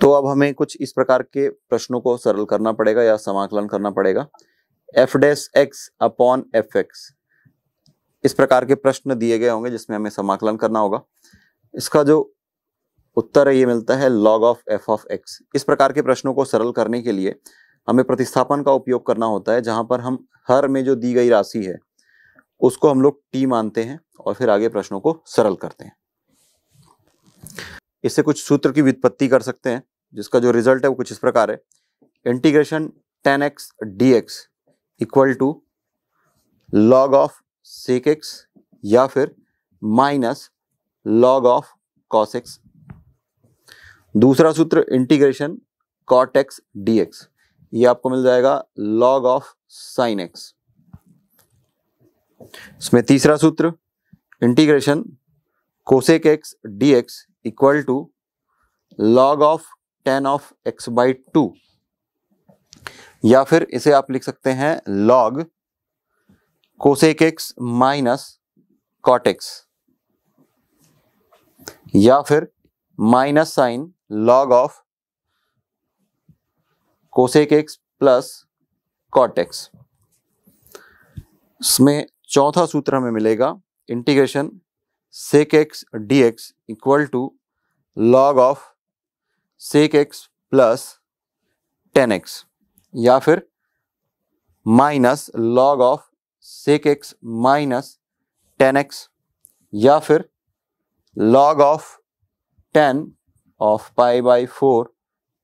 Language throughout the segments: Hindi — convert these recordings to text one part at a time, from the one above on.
तो अब हमें कुछ इस प्रकार के प्रश्नों को सरल करना पड़ेगा या समाकलन करना पड़ेगा F dash X upon F X इस प्रकार के प्रश्न दिए गए होंगे जिसमें हमें समाकलन करना होगा इसका जो उत्तर है ये मिलता है log of F of X इस प्रकार के प्रश्नों को सरल करने के लिए हमें प्रतिस्थापन का उपयोग करना होता है जहां पर हम हर में जो दी गई राशि है उसको हम लोग टी मानते हैं और फिर आगे प्रश्नों को सरल करते हैं इससे कुछ सूत्र की वित्पत्ति कर सकते हैं जिसका जो रिजल्ट है वो कुछ इस प्रकार है integration tan X D x equal to log of sec X या फिर minus log of cos X दूसरा सूत्र integration cot X D X ये आपको मिल जाएगा लॉग ऑफ साइन एक्स इसमें तीसरा सूत्र integration cosec X D x equal to log of tan of X by two या फिर इसे आप लिख सकते हैं log cosec X minus cot X या फिर minus sign log of cosec X plus cot X इसमें चौथा सूत्र हमें मिलेगा integration sec x D x equal to log of sec x plus tan X या फिर minus log of sec X minus ten X या फिर log of tan of pi by four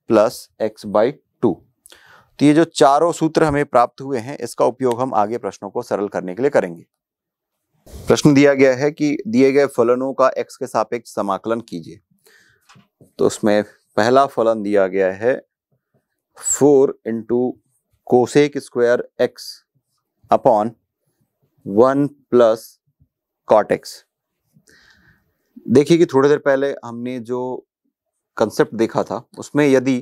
plus X by two तो ये जो चारों सूत्र हमें प्राप्त हुए हैं इसका उपयोग हम आगे प्रश्नों को सरल करने के लिए करेंगे प्रश्न दिया गया है कि दिए गए फलनों का एक्स के सापेक्ष समाकलन कीजिए तो उसमें पहला फलन दिया गया है four into cosec square x upon one plus cot x देखिए कि थोड़ी देर पहले हमने जो कंसेप्ट देखा था उसमें यदि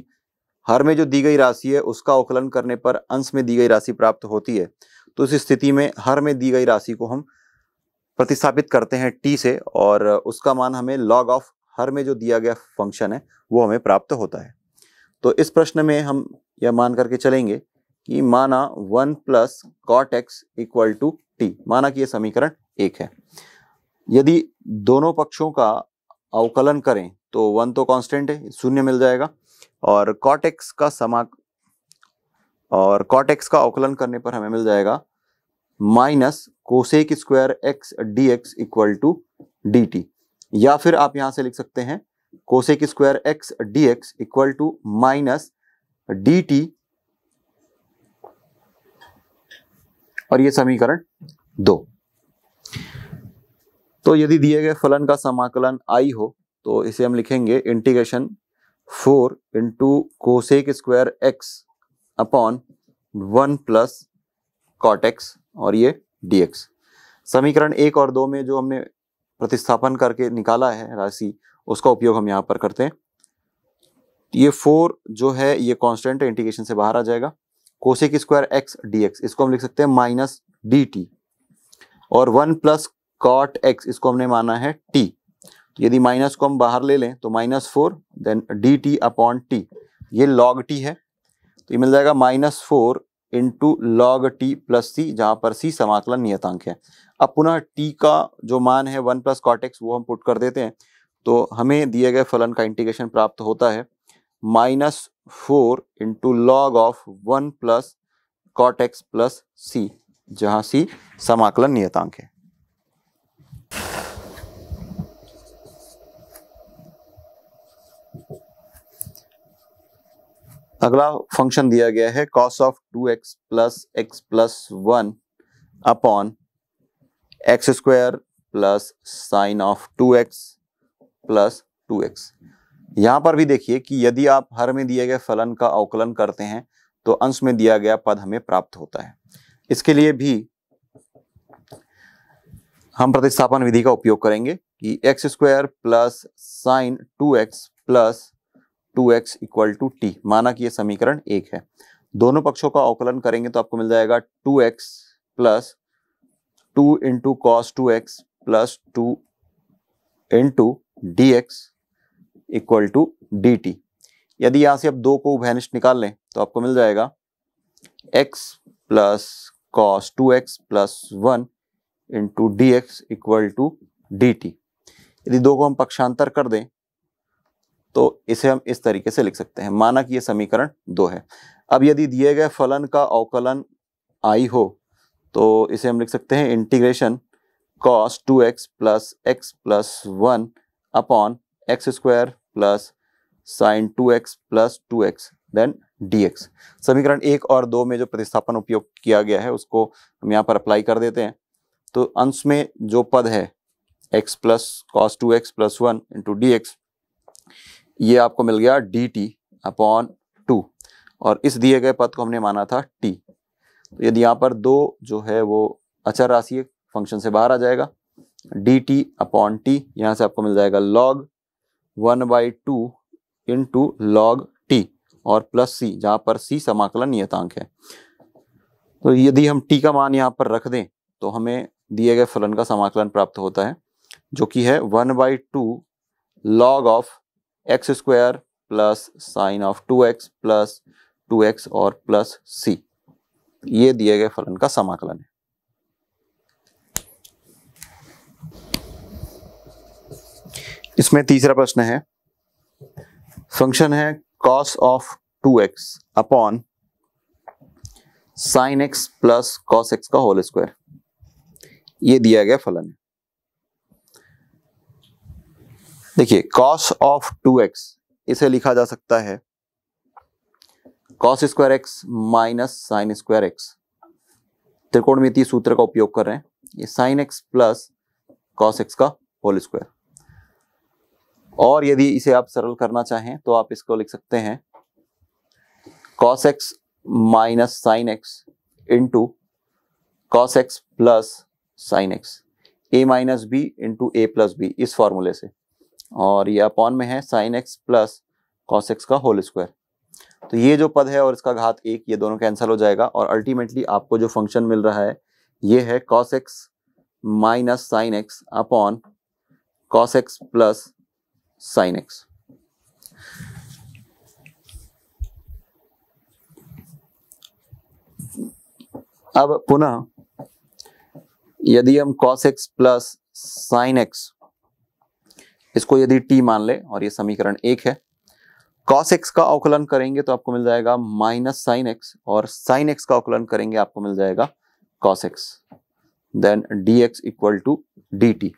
हर में जो दी गई राशि है उसका अवकलन करने पर अंश में दी गई राशि प्राप्त होती है तो इस स्थिति में हर में दी गई राशि को हम प्रतिस्थापित करते हैं टी से और उसका मान हमें लॉग ऑफ हर में जो दिया गया फंक्शन है वो हमें प्राप्त होता है तो इस प्रश्न में हम यह मान करके चलेंगे कि माना one plus cot X equal to T माना कि यह समीकरण एक है यदि दोनों पक्षों का अवकलन करें तो वन तो कांस्टेंट है शून्य मिल जाएगा और कॉट एक्स का समा और कॉट एक्स का अवकलन करने पर हमें मिल जाएगा minus cosec square x D x equal to D T या फिर आप यहां से लिख सकते हैं cosec square x D x equal to minus D T और ये समीकरण दो तो यदि दिए गए फलन का समाकलन आई हो तो इसे हम लिखेंगे integration four into cosec square x upon one plus cot X और ये डी एक्स समीकरण एक और दो में जो हमने प्रतिस्थापन करके निकाला है राशि उसका उपयोग हम यहाँ पर करते हैं ये फोर जो है ये कॉन्स्टेंट इंटीग्रेशन से बाहर आ जाएगा cosec square x D X इसको हम लिख सकते हैं माइनस डी टी और वन प्लस कॉट एक्स इसको हमने माना है टी यदि माइनस को हम बाहर ले लें तो minus four then D T upon T ये लॉग टी है तो ये मिल जाएगा minus four into log T plus सी जहाँ पर सी समाकलन नियतांक है अब पुनः टी का जो मान है वन प्लस कॉटेक्स वो हम पुट कर देते हैं तो हमें दिए गए फलन का इंटीग्रेशन प्राप्त होता है minus four into log of one plus cot x plus सी जहाँ सी समाकलन नियतांक है अगला फंक्शन दिया गया है cos of two X plus x plus one upon X square plus sine of two X plus two X यहां पर भी देखिए कि यदि आप हर में दिए गए फलन का अवकलन करते हैं तो अंश में दिया गया पद हमें प्राप्त होता है इसके लिए भी हम प्रतिस्थापन विधि का उपयोग करेंगे कि X square plus sine two X plus two X equal to T माना कि यह समीकरण एक है दोनों पक्षों का अवकलन करेंगे तो आपको मिल जाएगा two X plus two into cos two X plus two into D x equal to D T यदि यहां से आप दो को उभयनिष्ठ निकाल लें तो आपको मिल जाएगा X plus cos two X plus one into D x equal to D T यदि दो को हम पक्षांतर कर दें तो इसे हम इस तरीके से लिख सकते हैं माना कि ये समीकरण दो है अब यदि दिए गए फलन का अवकलन आई हो तो इसे हम लिख सकते हैं integration cos two X plus x plus one upon X square plus sine two X plus two X then D X समीकरण एक और दो में जो प्रतिस्थापन उपयोग किया गया है उसको हम यहाँ पर अप्लाई कर देते हैं तो अंश में जो पद है X plus cos two X plus one into D X ये आपको मिल गया डी टी अपॉन टू और इस दिए गए पद को हमने माना था टी तो यदि यहाँ पर दो जो है वो अचर राशि फंक्शन से बाहर आ जाएगा डी टी अपॉन टी यहाँ से आपको मिल जाएगा log one by two in two log t और प्लस सी जहाँ पर सी समाकलन नियतांक है तो यदि हम टी का मान यहाँ पर रख दें तो हमें दिए गए फलन का समाकलन प्राप्त होता है जो कि है one by two log of X square plus sine of two X plus two X और प्लस सी ये दिए गए फलन का समाकलन है इसमें तीसरा प्रश्न है फंक्शन है cos of two x upon sine X plus cos X का होल स्क्वायर ये दिया गया फलन है देखिए कॉस ऑफ टू एक्स इसे लिखा जा सकता है cos square x minus sine square X त्रिकोणमिति सूत्र का उपयोग कर रहे हैं ये sine X plus cos X का होल स्क्वायर और यदि इसे आप सरल करना चाहें तो आप इसको लिख सकते हैं cos X minus sine X into cos X plus sine X A minus B into A plus B इस फॉर्मूले से और ये अपॉन में है sine X plus cos X का होल स्क्वायर तो ये जो पद है और इसका घात एक ये दोनों कैंसिल हो जाएगा और अल्टीमेटली आपको जो फंक्शन मिल रहा है ये है cos X minus sine x upon cos X plus sine X अब पुनः यदि हम cos X plus sine X इसको यदि टी मान ले और ये समीकरण एक है कॉस एक्स का अवकलन करेंगे तो आपको मिल जाएगा माइनस साइन एक्स और साइन एक्स का अवकलन करेंगे आपको मिल जाएगा cos X then D x equal to D T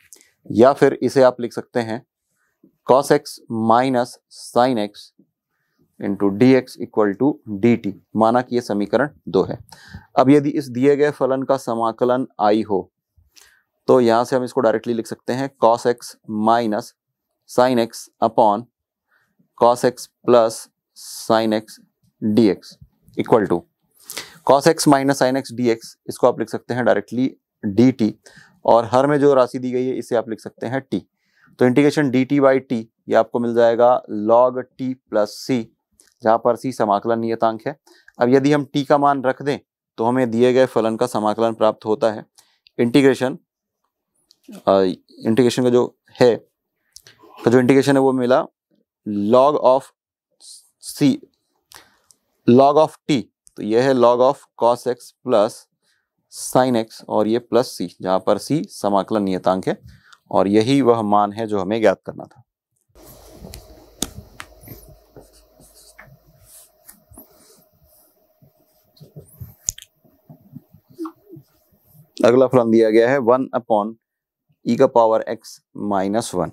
या फिर इसे आप लिख सकते हैं cos X minus sine X into D x equal to D T माना कि यह समीकरण दो है अब यदि इस दिए गए फलन का समाकलन आई हो तो यहां से हम इसको डायरेक्टली लिख सकते हैं cos X minus sine x upon cos X plus sine X D x equal to cos X minus sine X D X इसको आप लिख सकते हैं डायरेक्टली डी टी और हर में जो राशि दी गई है इसे आप लिख सकते हैं टी तो integration D T by T ये आपको मिल जाएगा लॉग टी प्लस सी जहाँ पर सी समाकलन नियतांक है अब यदि हम टी का मान रख दें तो हमें दिए गए फलन का समाकलन प्राप्त होता है इंटीग्रेशन इंटीग्रेशन का जो है तो जो इंटीग्रेशन है वो मिला log of C log of T तो ये है log of cos X plus sine X और ये प्लस सी जहां पर सी समाकलन नियतांक है और यही वह मान है जो हमें ज्ञात करना था अगला फलन दिया गया है वन अपॉन ई e का पावर एक्स माइनस वन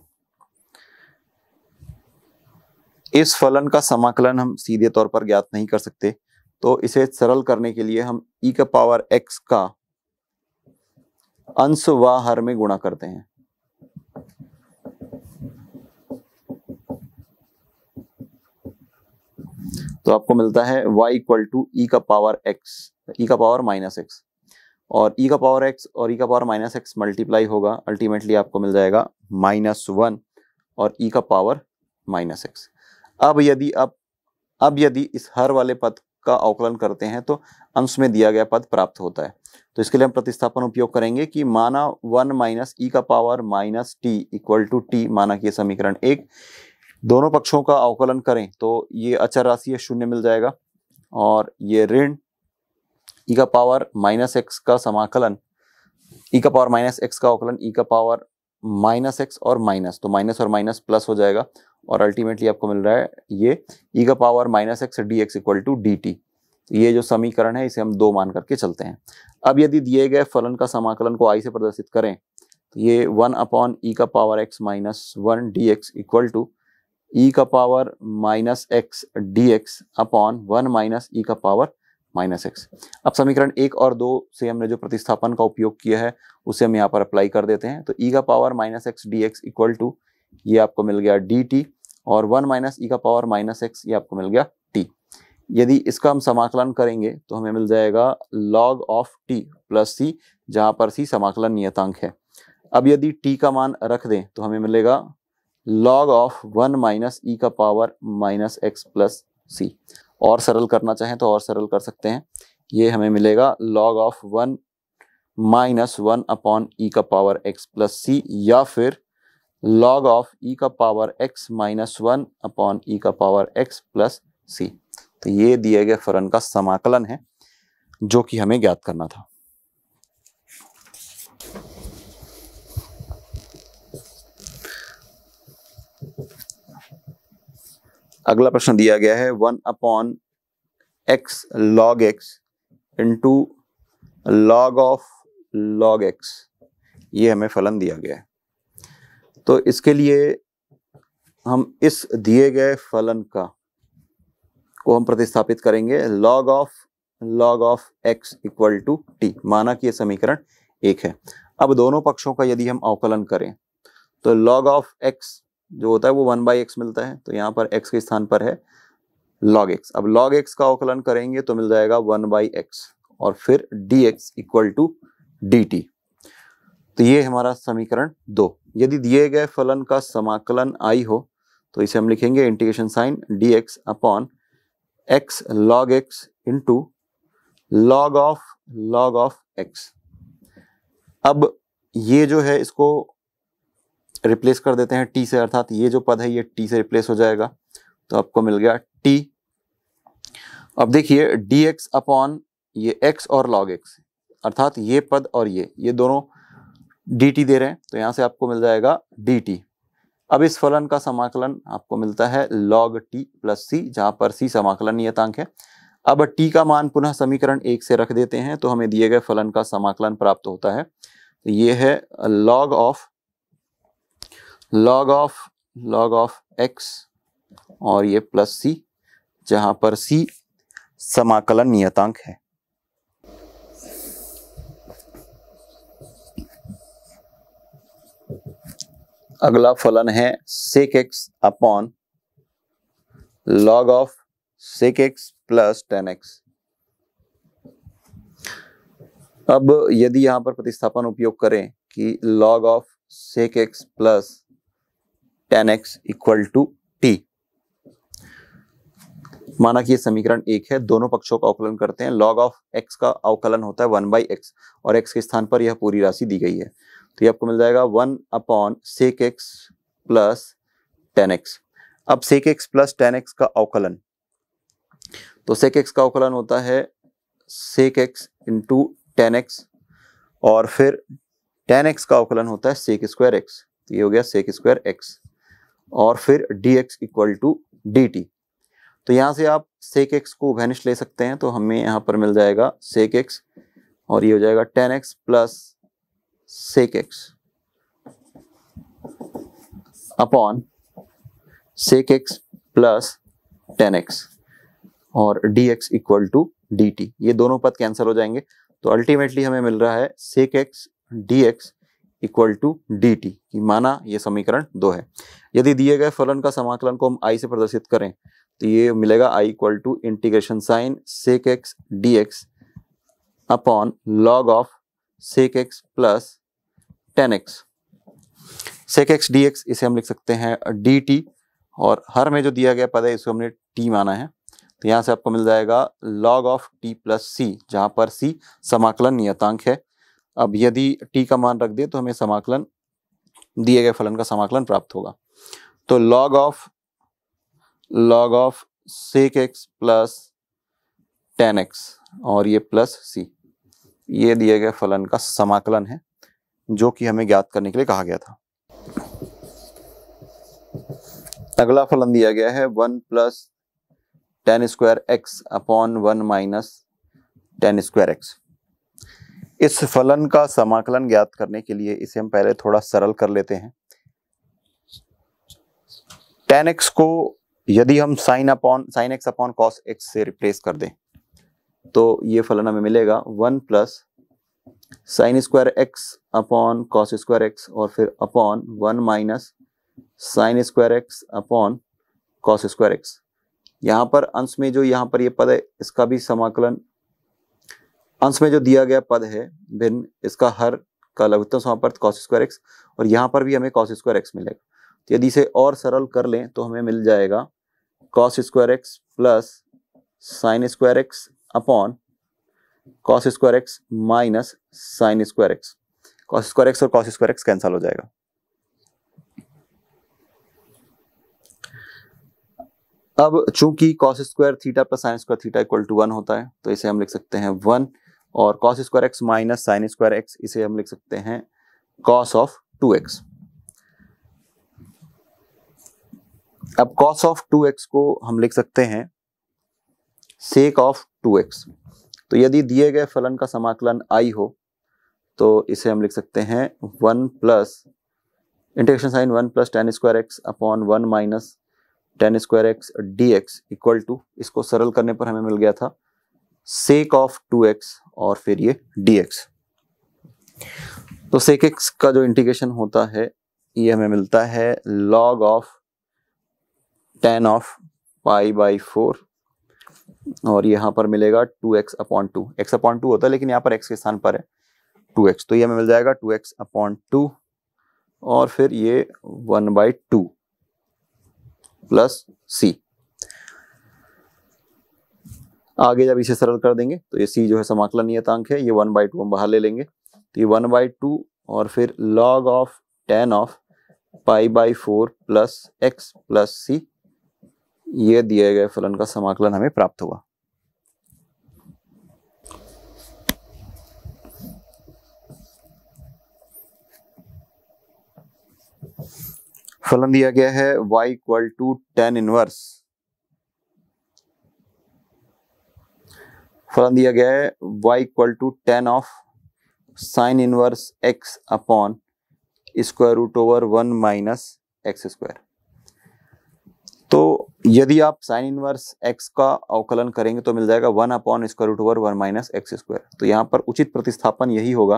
इस फलन का समाकलन हम सीधे तौर पर ज्ञात नहीं कर सकते तो इसे सरल करने के लिए हम ई e का पावर एक्स का अंश व हर में गुणा करते हैं तो आपको मिलता है y इक्वल टू ई का पावर x e का पावर माइनस एक्स और e का पावर x और e का पावर माइनस एक्स मल्टीप्लाई होगा अल्टीमेटली आपको मिल जाएगा माइनस वन और e का पावर माइनस एक्स अब यदि अब अब यदि इस हर वाले पद का अवकलन करते हैं तो अंश में दिया गया पद प्राप्त होता है तो इसके लिए हम प्रतिस्थापन उपयोग करेंगे कि माना वन माइनस ई का power minus t equal to T माना कि समीकरण एक दोनों पक्षों का अवकलन करें तो ये अचर राशि है शून्य मिल जाएगा और ये ऋण ई का पावर माइनस एक्स का समाकलन ई का पावर माइनस एक्स का अवकलन ई का पावर माइनस एक्स और माइनस तो माइनस और माइनस प्लस हो जाएगा और अल्टीमेटली आपको मिल रहा है ये ई e का power minus x D x equal to D t ये जो समीकरण है इसे हम दो मान करके चलते हैं अब यदि दिए गए फलन का समाकलन को आई से प्रदर्शित करें तो ये वन अपॉन ई का power x minus one d x equal to e का power minus x D x upon one minus e का पावर माइनस एक्स अब समीकरण एक और दो से हमने जो प्रतिस्थापन का उपयोग किया है उसे हम यहाँ पर अप्लाई कर देते हैं तो ई e का power minus x D x equal to ये आपको मिल गया डी टी और वन माइनस ई का पावर माइनस एक्स ये आपको मिल गया टी यदि इसका हम समाकलन करेंगे तो हमें मिल जाएगा लॉग ऑफ टी प्लस सी जहाँ पर सी समाकलन नियतांक है अब यदि टी का मान रख दें तो हमें मिलेगा log of one minus e e का power minus x plus c और सरल करना चाहें तो और सरल कर सकते हैं ये हमें मिलेगा log of one minus one upon e e का पावर एक्स प्लस सी या फिर लॉग ऑफ ई का power x minus one upon e का पावर एक्स प्लस सी तो ये दिए गए फलन का समाकलन है जो कि हमें ज्ञात करना था अगला प्रश्न दिया गया है one upon x log x into log of log x ये हमें फलन दिया गया है तो इसके लिए हम इस दिए गए फलन का को हम प्रतिस्थापित करेंगे log of log of x equal to T माना कि यह समीकरण एक है अब दोनों पक्षों का यदि हम अवकलन करें तो लॉग ऑफ एक्स जो होता है वो वन बाई एक्स मिलता है तो यहाँ पर एक्स के स्थान पर है लॉग एक्स अब लॉग एक्स का अवकलन करेंगे तो मिल जाएगा वन बाई एक्स और फिर d x equal to D t तो ये हमारा समीकरण दो यदि दिए गए फलन का समाकलन आई हो तो इसे हम लिखेंगे integration sign d x upon x log x into log of log of x अब ये जो है इसको रिप्लेस कर देते हैं टी से अर्थात ये जो पद है ये टी से रिप्लेस हो जाएगा तो आपको मिल गया टी अब देखिए डी एक्स अपॉन ये एक्स और लॉग एक्स अर्थात ये पद और ये ये दोनों डी दे रहे हैं तो यहाँ से आपको मिल जाएगा डी टी अब इस फलन का समाकलन आपको मिलता है लॉग टी प्लस सी जहाँ पर सी समाकलन नियतांक है अब टी का मान पुनः समीकरण एक से रख देते हैं तो हमें दिए गए फलन का समाकलन प्राप्त होता है तो ये है log of log of log of x और ये प्लस सी जहाँ पर सी समाकलन नियतांक है अगला फलन है sec x upon log of sec x plus tan x अब यदि यहां पर प्रतिस्थापन उपयोग करें कि log of sec x plus tan x equal to T माना कि ये समीकरण एक है दोनों पक्षों का अवकलन करते हैं लॉग ऑफ एक्स का अवकलन होता है वन बाई एक्स और एक्स के स्थान पर यह पूरी राशि दी गई है तो ये आपको मिल जाएगा one upon sec x plus tan x अब sec x plus tan x का अवकलन तो सेक एक्स का अवकलन होता है sec x into tan x और फिर टेन एक्स का अवकलन होता है सेक स्क्वायर एक्स ये हो गया सेक स्क्वायर एक्स और फिर d x equal to D t तो यहाँ से आप सेक एक्स को वैनिश ले सकते हैं तो हमें यहाँ पर मिल जाएगा सेक एक्स और ये हो जाएगा tan x plus sec x upon sec x plus tan x और d x equal to D t ये दोनों पद कैंसिल हो जाएंगे तो अल्टीमेटली हमें मिल रहा है sec x dx equal to D T माना ये समीकरण दो है यदि दिए गए फलन का समाकलन को हम आई से प्रदर्शित करें तो ये मिलेगा I equal to integration sign sec x D x upon log of sec x plus tan x sec x D x इसे हम लिख सकते हैं डी टी और हर में जो दिया गया पद है इसको हमने टी माना है तो यहाँ से आपको मिल जाएगा लॉग ऑफ टी प्लस सी जहाँ पर सी समाकलन नियतांक है अब यदि टी का मान रख दे तो हमें समाकलन दिए गए फलन का समाकलन प्राप्त होगा तो log of log of sec x plus tan x और ये प्लस सी ये दिए गए फलन का समाकलन है जो कि हमें ज्ञात करने के लिए कहा गया था अगला फलन दिया गया है one plus tan square x upon one minus tan square x इस फलन का समाकलन ज्ञात करने के लिए इसे हम पहले थोड़ा सरल कर लेते हैं टेन एक्स को यदि हम sine upon sine x upon cos x से रिप्लेस कर दें तो ये फलन हमें मिलेगा one plus sine square x upon cos square x और फिर upon one minus sine square x upon cos square x यहाँ पर अंश में जो यहाँ पर ये यह पद है इसका भी समाकलन अंश में जो दिया गया पद है भिन्न इसका हर का लघुत्तम समापर्थ कॉस स्क्वायर एक्स और यहाँ पर भी हमें कॉस स्क्वायर एक्स मिलेगा तो यदि इसे और सरल कर लें तो हमें मिल जाएगा cos square x plus sine square x upon cos square x minus sine square x cos square x और कॉस स्क्वायर एक्स कैंसल हो जाएगा अब चूंकि cos square theta plus sine square theta equal to one होता है तो इसे हम लिख सकते हैं वन और cos square x minus sine square x इसे हम लिख सकते हैं कॉस ऑफ टू एक्स अब कॉस ऑफ टू एक्स को हम लिख सकते हैं सेक ऑफ टू एक्स तो यदि दिए गए फलन का समाकलन आई हो तो इसे हम लिख सकते हैं one plus integration sign one plus tan square x upon one minus tan square x D x equal to इसको सरल करने पर हमें मिल गया था सेक ऑफ टू एक्स और फिर ये डी एक्स तो सेक एक्स का जो इंटीग्रेशन होता है ये हमें मिलता है log of tan of pi by four और यहाँ पर मिलेगा two x upon two x upon two होता है लेकिन यहाँ पर एक्स के स्थान पर है टू एक्स तो ये हमें मिल जाएगा टू एक्स अपॉन टू और फिर ये one by two plus c आगे जब इसे सरल कर देंगे तो ये सी जो है समाकलन नियतांक है ये वन बाई टू हम बाहर ले लेंगे तो ये वन बाई टू और फिर log of tan of pi by four plus x plus सी ये दिए गए फलन का समाकलन हमें प्राप्त हुआ फलन दिया गया है y equal to tan inverse फलन दिया गया है y equal to tan of sine inverse x upon square root over one minus x square तो यदि आप साइन इनवर्स एक्स का अवकलन करेंगे तो मिल जाएगा one upon square root over one minus x square तो यहाँ पर उचित प्रतिस्थापन यही होगा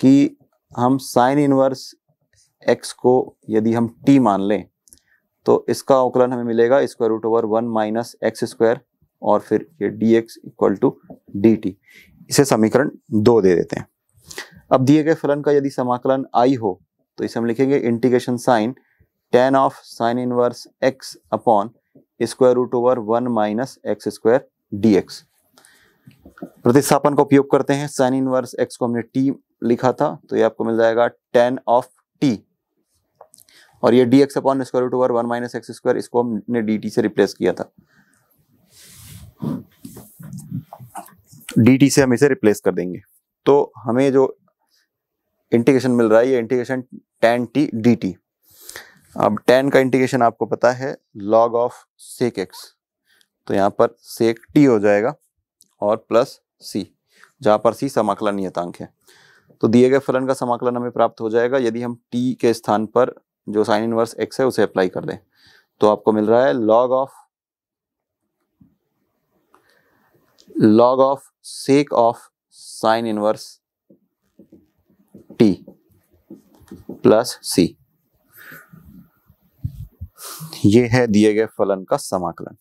कि हम साइन इनवर्स एक्स को यदि हम टी मान लें तो इसका अवकलन हमें मिलेगा square root over one minus x square और फिर ये d x equal to D t इसे समीकरण दो दे देते हैं अब दिए गए फलन का यदि समाकलन आई हो तो इसे हम लिखेंगे integration sign tan of sine inverse x upon square root over one minus x square d x प्रतिस्थापन का उपयोग करते हैं साइन इनवर्स एक्स को हमने टी लिखा था तो ये आपको मिल जाएगा टेन ऑफ टी और ये d x upon square root over one minus x square इसको हमने डी टी से रिप्लेस किया था डी टी से हम इसे रिप्लेस कर देंगे तो हमें जो इंटीग्रेशन मिल रहा है ये integration tan t d t अब टेन का इंटीग्रेशन आपको पता है लॉग ऑफ सेक एक्स तो यहाँ पर सेक टी हो जाएगा और प्लस सी जहाँ पर सी समाकलन नियतांक है तो दिए गए फलन का समाकलन हमें प्राप्त हो जाएगा यदि हम टी के स्थान पर जो साइन इनवर्स एक्स है उसे अप्लाई कर दें तो आपको मिल रहा है log of log of sec of sine inverse t plus सी ये है दिए गए फलन का समाकलन